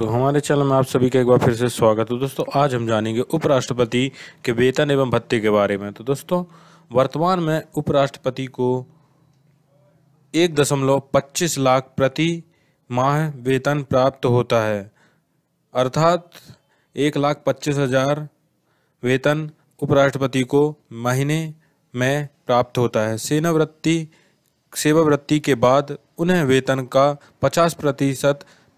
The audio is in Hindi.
तो हमारे चैनल में आप सभी का एक बार फिर से स्वागत है तो दोस्तों आज हम जानेंगे उपराष्ट्रपति के वेतन एवं भत्ते के बारे में तो दोस्तों वर्तमान में उपराष्ट्रपति को एक दशमलव पच्चीस लाख प्रति माह वेतन प्राप्त होता है अर्थात एक लाख पच्चीस हजार वेतन उपराष्ट्रपति को महीने में प्राप्त होता है सेनावृत्ति सेवावृत्ति के बाद उन्हें वेतन का पचास प्रतिशत